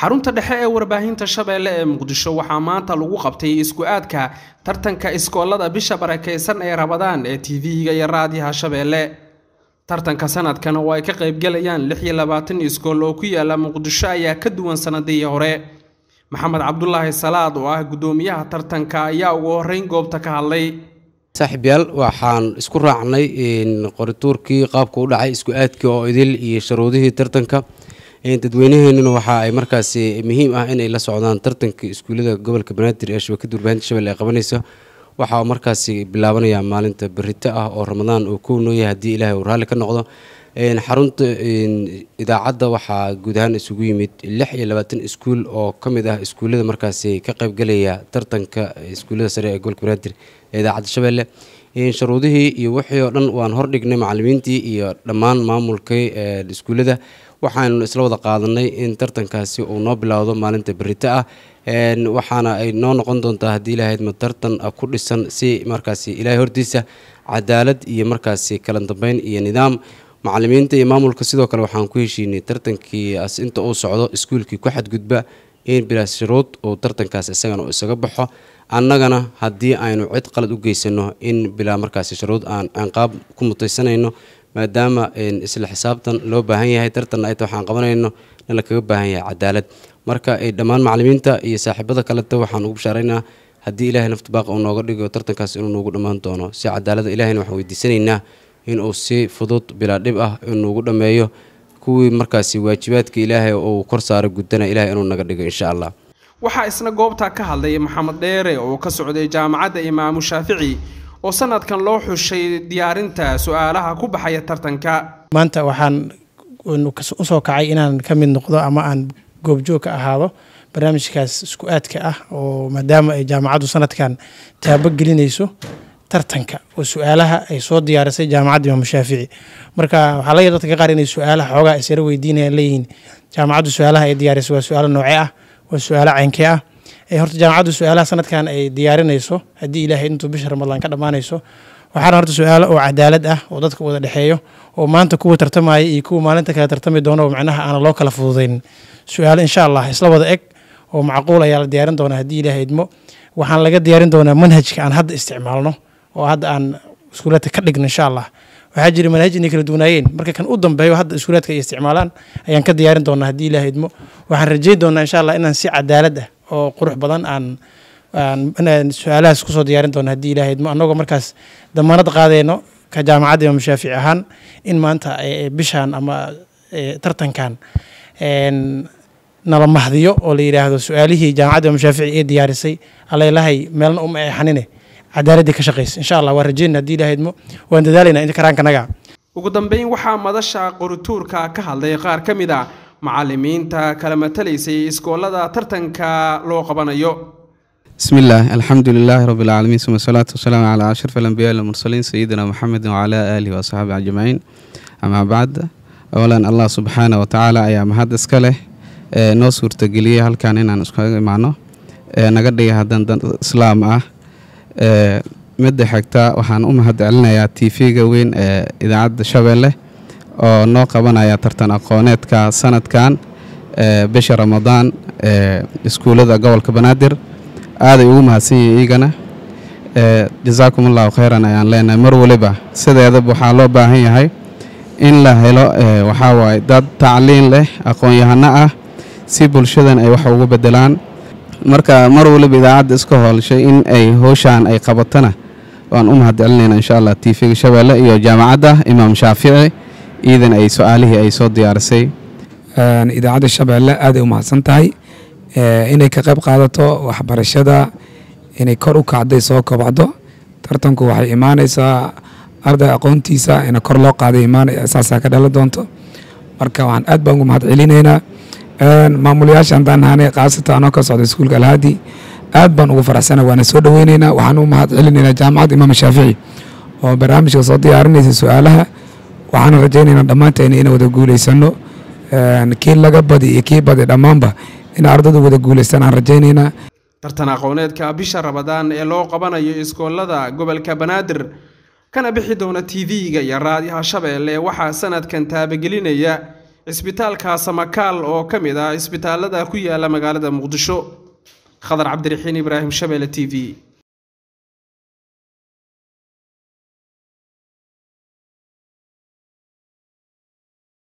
xarunta dhexe ee warbaahinta shabeelle ee muqdisho waxaa maanta lagu qabtay isku-aadka tartanka iskoolada bisha barakaysan ee rabadaan ee v ga iyo raadiyaha shabeelle tartanka sanadkan oo ay ka qaybgalayaan lix iyo labaatan iskool oo ku yaala muqdisho ayaa ka duwan sanadihii hore maxamed cabdulaahi salaad oo ah guddoomiyaha tartanka ayaa ugu horeyn goobta ka hadlay saaxiibyaal waxaan isku raacnay qorituurkii qaabka u dhacay isku-aadkii oo idil iyo sharuudihii tartanka dadweynaheennuna waxa ay markaasi muhiim ah inay la socdaan tartanka iskuullada gobolka banaadir ee shabakad warbaahinta shabeelle ay qabanaysa waxaa markaasi bilaabanaya maalinta berito ah oo ramadaan uu kow nooyahay haddii ilaahay uu raalli ka noqdo xarunta idaacadda waxaa guud ahaan isugu yimid lix iyo labaatan iskuul oo ka mid ah iskuullada markaasi ka qaybgelaya tartanka iskuullada sare ee gobolka banaadir ee idaacadda shabeelle sharuudihii iyo wixii oo dhan waan hordhignay macalimiintii iyo dhammaan maamulkay ee iskuullada waxaanu isla wada qaadanay in tartankaasi uu noo bilowdo maalinta berito ah waxaana ay noo noqon doontaa haddii ilaahaydma tartan ah ku dhisan si markaasi ilaahay hortiisa cadaalad iyo markaasi kala dambeyn iyo nidaam macalimiinta iyo maamulka sidoo kale waxaan ku heshiinay tartankii as inta uu socdo iskuulkii ku xadgudba in bilaas shuruud uu tartankaas isagana uu isaga baxo annagana haddii aynu cid qalad u geysano in bilaa markaasi shuruud aan ciqaab ku mutaysanayno maadaama isla xisaabtan loo baahan yahay tartanna waxaan qabanayno in lakaga baahan yahay cadaalad marka dhammaan macalimiinta iyo saaxiibada kaleta waxaan ugu bashaaraynaa haddii ilaahay naftabaaqa uu nooga dhigo tartankaas inuu nuugu dhammaan doono si cadaalada ilaahayna waxaan weydiisanaynaa inuu si fudud bilaa dhib ah inuugu dhammeeyo kuwii markaasi waajibaadka ilaahay oo uu kor saara guddana ilahay inuu naga dhigo insha allah waxaa isna goobtaa ka hadlaya maxamed dheere oo ka socday jaamacadda imaamu shaafici oo sanadkan loo xushay diyaarinta su-aalaha ku baxaya tartanka maanta waxaan usoo kacay inaan ka mid noqdo ama aan goobjoog ka ahaado barnaamijkaas isku aadka ah oo maadaama ay jaamacaddu sanadkan taabo gelinayso tartanka oo su-aalaha ay soo diyaarisay jaamacadda imaam shaafici marka waxaa laga dadka ka qaar inay su-aalaha xoogaa isyaro weydiinayaan leeyihiin jaamacaddu su-aalaha ay diyaarisay waa su-aalo noocee ah waa su-aalo caynkee ah Eh, horta jaamacaddu su-aalaha sanadkan ay diyaarinayso haddii ilaahay intuu bisha ramadaan ka dhammaanayso waxaana horta su-aalo oo cadaalad ah oo dadka wada dhexeeyo oo maanta kuwa tartamaya iyo kuwa maalinta kale tartami doona oo macnaha aana loo kala fududayn su-aalo insha allah isla wada eg oo macquul ayaa la diyaarin doonaa haddii ilaahay idmo waxaan laga diyaarin doonaa manhajka aan hadda isticmaalno oo hadda aan iskuulaadka ka dhigno insha allah waxaa jira manhaj inay kala duwanaayeen marka kan u dambeeyo hadda iskuulaadka ay isticmaalaan ayaan ka diyaarin doonaa haddii ilaahay idmo waxaan rajayn doonaa insha allah inaan si cadaalad ah oo qurux badan aan su-aalahaas kusoo diyaarin doono haddii ilaahydmo annagoo markaas damaanad qaadeyno ka jaamacadda imaam shaafici ahaan in maanta bishaan ama tartankan nala mahdiyo oo la yidhaahdo su-aalihii jaamacadda imaam shaafici ee diyaarisay allailahay meelna uma eexanine cadaaladii ka shaqeysa insha allah waan rajeyna haddii ilaahydmo waan dadaalaynaa in karaanka ugu dambeyn waxaa madasha qorituurka ka hadlay qaar ka mid ah macalimiinta kala matalaysay iskoolada tartanka loo qabanayo bismillaah alxamdu lilaahi rabi lcaalamiin suma asalaatu wasalaamu calaa ashraf alambiyaa almursaliin sayidina muxamedin wacalaa aalihi waasxaabi ajmaciin amaa bacd awalan allah subxaana wa tacaala ayaa mahad iska leh noo suurtageliyey halkaan inaan iskaga imaano naga dhigay haddaan dan islaam ah midda xigta waxaan u mahad celinayaa t v-ga weyn ee idaacadda shabeelle oo noo qabanaya tartan aqooneedka sanadkan bisha ramadaan ee iskuulada gobolka banaadir aaday ugu mahadsan yihiin iigana jasaakum allahu khayran ayaan leenahay mar waliba sideedaba waxaa loo baahan yahay in la helo waxaa waaye dad tacliin leh aqoon-yahano ah si bulshadan ay wax ugu bedelaan marka mar waliba idaacadda iska hoolshay in ay howshaan ay qabatana waan u mahad celinayna insha allah t v-ga shabeelle iyo jaamacadda imaam shaafici iidan ay su-aalihii ay soo diyaarisay idaacadda shabeelle aaday u mahadsan tahay eh, inay ka qayb qaadato waxbarashada inay kor u kacday soo kobacdo tartanku waxay imaaneysaa arday aqoontiisa ina kor loo qaaday saasaa ka dhalan doonto marka waxaan aad baan ugu mahad celinaynaa maamulayaasha haddaan nahanay kaasata anoo ka socda iskuulka alhaadi aad baan ugu faraxsana waana soo dhoweynaynaa waxaan u mahad celinaynaa jaamacadda imaam shaafici oo barnaamijka soo diyaarinaysa su-aalaha waxaana rajaynaynaa dhammaanteena inaan wada guulaysanno kii laga badi iyo kii badi dhammaanba in ardadu wada guulaystaan aan rajaynaynaa tartan aqooneedka bisha rabadaan ee loo qabanayo iskoolada gobolka banaadir kana bixi doona t v ga iyo raadiyaha shabeelle waxaa sanadkan taabagelinaya cisbitaalka samakaal oo ka mid ah isbitaalada ku yaala magaalada muqdisho khadar cabdiraxiin ibraahim shabeelle t v